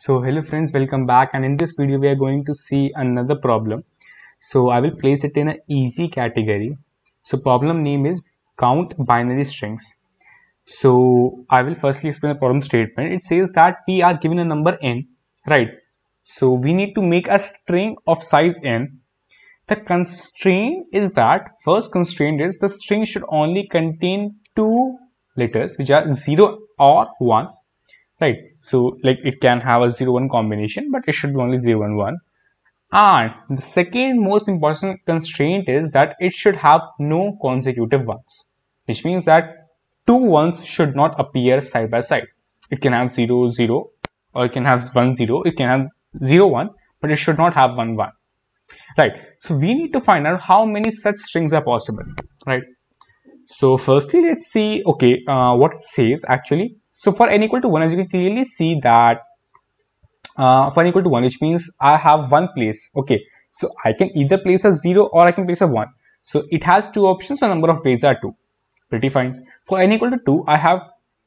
so hello friends welcome back and in this video we are going to see another problem so i will place it in an easy category so problem name is count binary strings so i will firstly explain the problem statement it says that we are given a number n right so we need to make a string of size n the constraint is that first constraint is the string should only contain two letters which are 0 or 1 right so like it can have a 0 1 combination but it should be only 0 and 1 and the second most important constraint is that it should have no consecutive ones which means that two ones should not appear side by side it can have 0 0 or it can have 1 0 it can have 0 1 but it should not have 1 1 right so we need to find out how many such strings are possible right so firstly let's see okay uh, what it says actually so for n equal to 1, as you can clearly see that uh, for n equal to 1, which means I have one place. Okay, so I can either place a 0 or I can place a 1. So it has two options, the number of ways are 2. Pretty fine. For n equal to 2, I have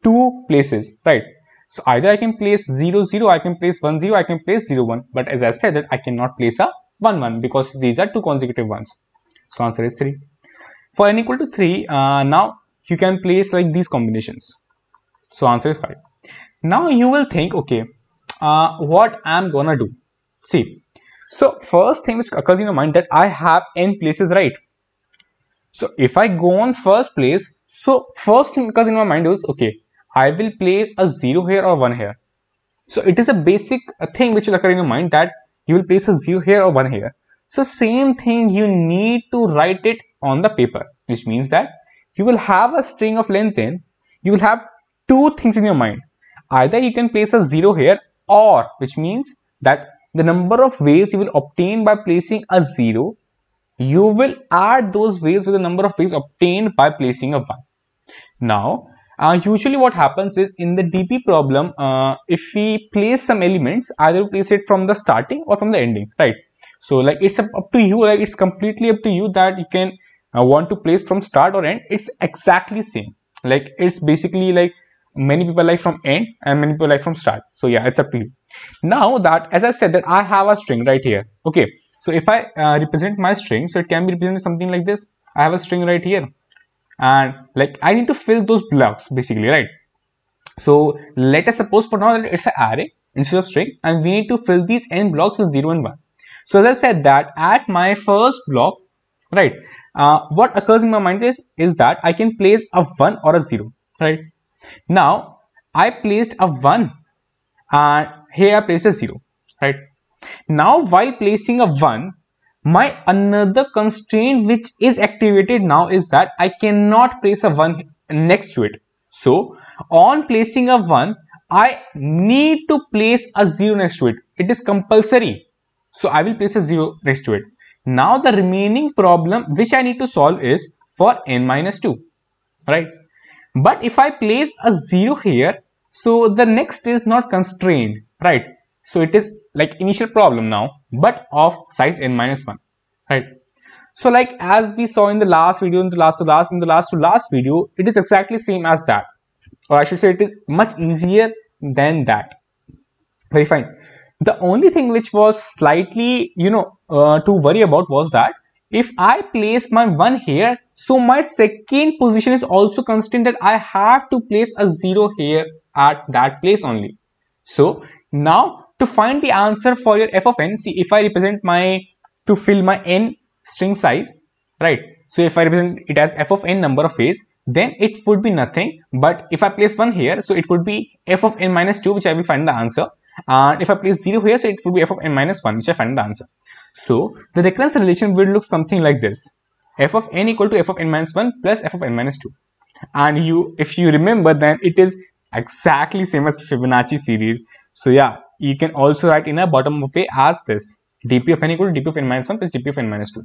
two places, right? So either I can place 0, 0, I can place 1, 0, I can place 0, 1. But as I said that I cannot place a 1, 1 because these are two consecutive ones. So answer is 3. For n equal to 3, uh, now you can place like these combinations. So answer is 5. Now you will think, okay, uh, what I'm gonna do? See, so first thing which occurs in your mind that I have n places, right? So if I go on first place, so first thing occurs in my mind is, okay, I will place a 0 here or 1 here. So it is a basic thing which will occur in your mind that you will place a 0 here or 1 here. So same thing you need to write it on the paper, which means that you will have a string of length n, you will have two things in your mind. Either you can place a zero here or which means that the number of waves you will obtain by placing a zero, you will add those waves with the number of waves obtained by placing a one. Now, uh, usually what happens is in the DP problem, uh, if we place some elements, either place it from the starting or from the ending, right? So like it's up to you, like it's completely up to you that you can uh, want to place from start or end. It's exactly same. Like it's basically like many people like from end and many people like from start so yeah it's up to you now that as i said that i have a string right here okay so if i uh, represent my string so it can be represented something like this i have a string right here and like i need to fill those blocks basically right so let us suppose for now that it's an array instead of string and we need to fill these n blocks with 0 and 1 so as i said that at my first block right uh, what occurs in my mind is is that i can place a 1 or a 0 right now I placed a 1 and here I placed a 0, right? Now while placing a 1, my another constraint which is activated now is that I cannot place a 1 next to it. So on placing a 1, I need to place a 0 next to it. It is compulsory. So I will place a 0 next to it. Now the remaining problem which I need to solve is for n minus 2, right? But if I place a 0 here, so the next is not constrained, right? So it is like initial problem now, but of size n minus 1, right? So like as we saw in the last video, in the last to last, in the last to last video, it is exactly same as that. Or I should say it is much easier than that. Very fine. The only thing which was slightly, you know, uh, to worry about was that if I place my 1 here, so my second position is also constant that I have to place a 0 here at that place only. So now to find the answer for your f of n, see if I represent my, to fill my n string size, right? So if I represent it as f of n number of ways, then it would be nothing. But if I place 1 here, so it would be f of n minus 2, which I will find the answer. And if I place 0 here, so it would be f of n minus 1, which I find the answer. So the recurrence relation will look something like this f of n equal to f of n minus 1 plus f of n minus 2 and you if you remember then it is exactly same as Fibonacci series so yeah you can also write in a bottom of a as this dp of n equal to dp of n minus 1 plus dp of n minus 2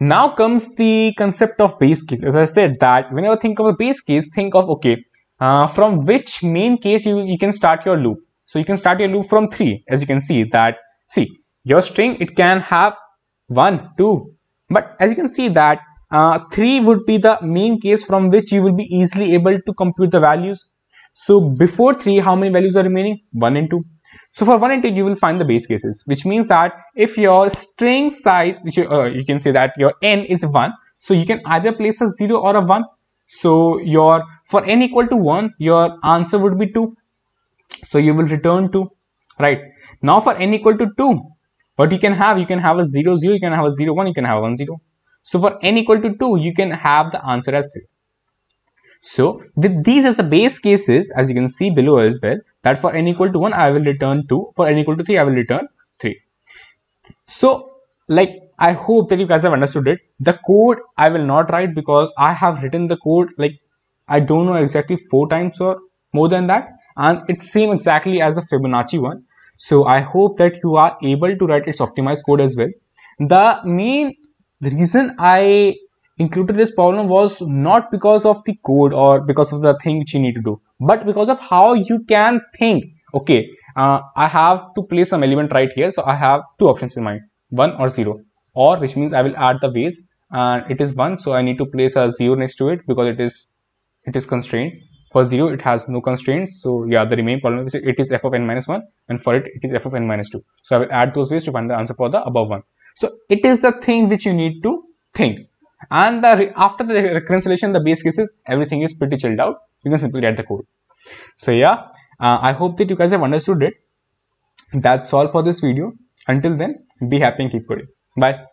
now comes the concept of base case as I said that whenever think of a base case think of okay uh, from which main case you, you can start your loop so you can start your loop from 3 as you can see that see your string it can have 1 2 but as you can see that uh, 3 would be the main case from which you will be easily able to compute the values so before 3 how many values are remaining 1 and 2 so for 1 and 2 you will find the base cases which means that if your string size which you, uh, you can say that your n is 1 so you can either place a 0 or a 1 so your for n equal to 1 your answer would be 2 so you will return 2 right now for n equal to 2 what you can have you can have a 0 0 you can have a 0 1 you can have a 1 0 so for n equal to 2 you can have the answer as 3 so with these as the base cases as you can see below as well that for n equal to 1 i will return 2 for n equal to 3 i will return 3 so like i hope that you guys have understood it the code i will not write because i have written the code like i don't know exactly four times or more than that and it's same exactly as the fibonacci one so I hope that you are able to write its optimized code as well. The main reason I included this problem was not because of the code or because of the thing which you need to do, but because of how you can think. Okay, uh, I have to place some element right here. So I have two options in mind, one or zero, or which means I will add the base and it is one. So I need to place a zero next to it because it is, it is constrained for 0 it has no constraints so yeah the remaining problem is it is f of n minus 1 and for it it is f of n minus 2 so i will add those ways to find the answer for the above one so it is the thing which you need to think and the after the reconciliation the base cases everything is pretty chilled out you can simply write the code so yeah uh, i hope that you guys have understood it that's all for this video until then be happy and keep coding bye